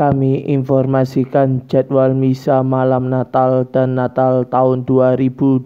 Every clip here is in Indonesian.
Kami informasikan jadwal misa malam Natal dan Natal tahun 2022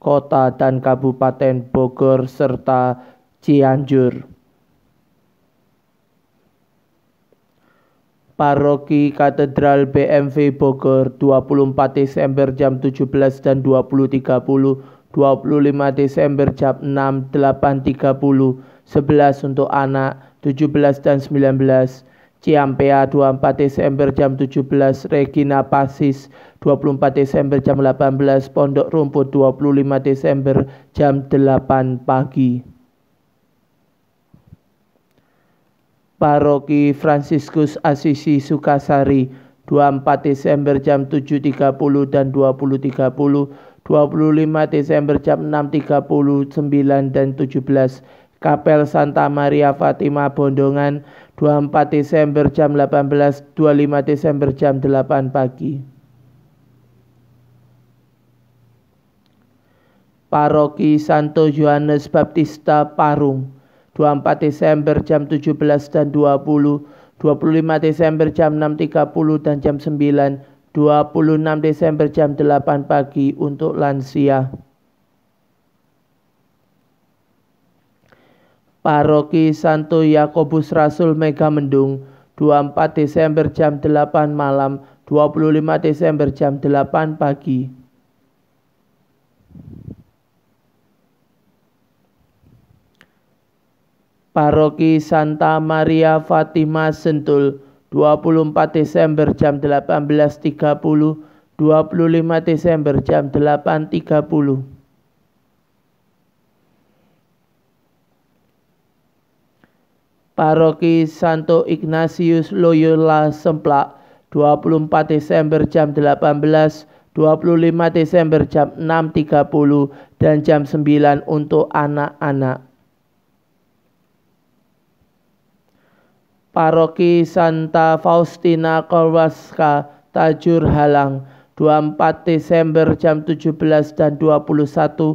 kota dan Kabupaten Bogor serta Cianjur. Paroki Katedral BMV Bogor 24 Desember jam 17 dan 20.30 25 Desember jam 6 8.30 11 untuk anak 17 dan 19 Ciampea 24 Desember jam 17, Regina Pasis 24 Desember jam 18, Pondok Rumput 25 Desember jam 8 pagi. Paroki Franciscus Asisi Sukasari 24 Desember jam 7.30 dan 20.30, 25 Desember jam 6.30, 9 dan 17 Kapel Santa Maria Fatima Bondongan 24 Desember jam 18 25 Desember jam 8 pagi Paroki Santo Yohanes Baptista Parung 24 Desember jam 17 dan 20 25 Desember jam 6.30 dan jam 9 26 Desember jam 8 pagi untuk lansia Paroki Santo Yakobus Rasul Megamendung 24 Desember jam 8 malam 25 Desember jam 8 pagi Paroki Santa Maria Fatima Sentul 24 Desember jam 18.30 25 Desember jam 8.30 Paroki Santo Ignatius Loyola Semplak 24 Desember jam 18 25 Desember jam 6.30 dan jam 9 untuk anak-anak. Paroki Santa Faustina Kowalska Tajur Halang 24 Desember jam 17 dan 21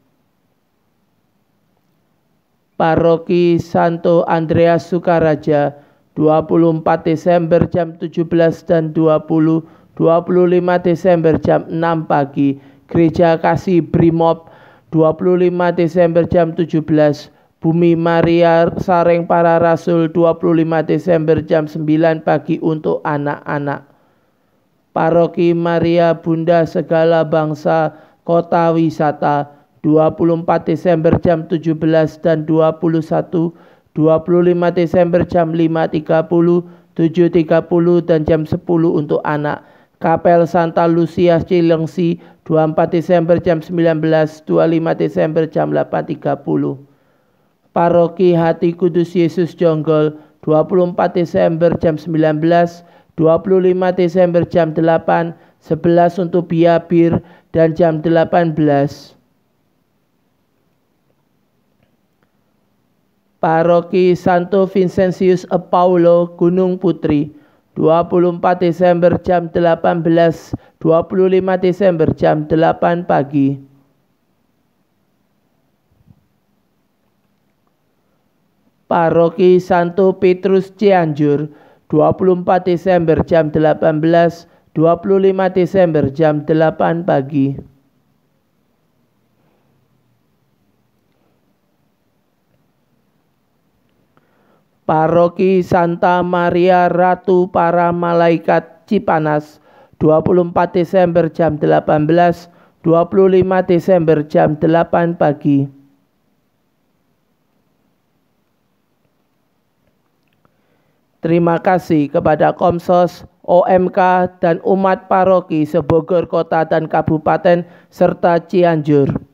Paroki Santo Andreas Sukaraja 24 Desember jam 17 dan 20 25 Desember jam 6 pagi Gereja Kasih Brimob 25 Desember jam 17 Bumi Maria Sareng Para Rasul 25 Desember jam 9 pagi untuk anak-anak. Paroki Maria Bunda Segala Bangsa Kota Wisata 24 Desember jam 17 dan 21, 25 Desember jam 5.30, 7.30 dan jam 10 untuk anak. Kapel Santa Lucia Cilengsi 24 Desember jam 19, 25 Desember jam 8.30. Paroki Hati Kudus Yesus Jonggol 24 Desember jam 19, 25 Desember jam 8, 11 untuk Biabir dan jam 18. Paroki Santo Vincentius e Paulo Gunung Putri 24 Desember jam 18 25 Desember jam 8 pagi Paroki Santo Petrus Cianjur 24 Desember jam 18 25 Desember jam 8 pagi Paroki Santa Maria Ratu para Malaikat Cipanas 24 Desember jam 18 25 Desember jam 8 pagi Terima kasih kepada Komsos, OMK, dan umat paroki sebogor kota dan kabupaten serta Cianjur.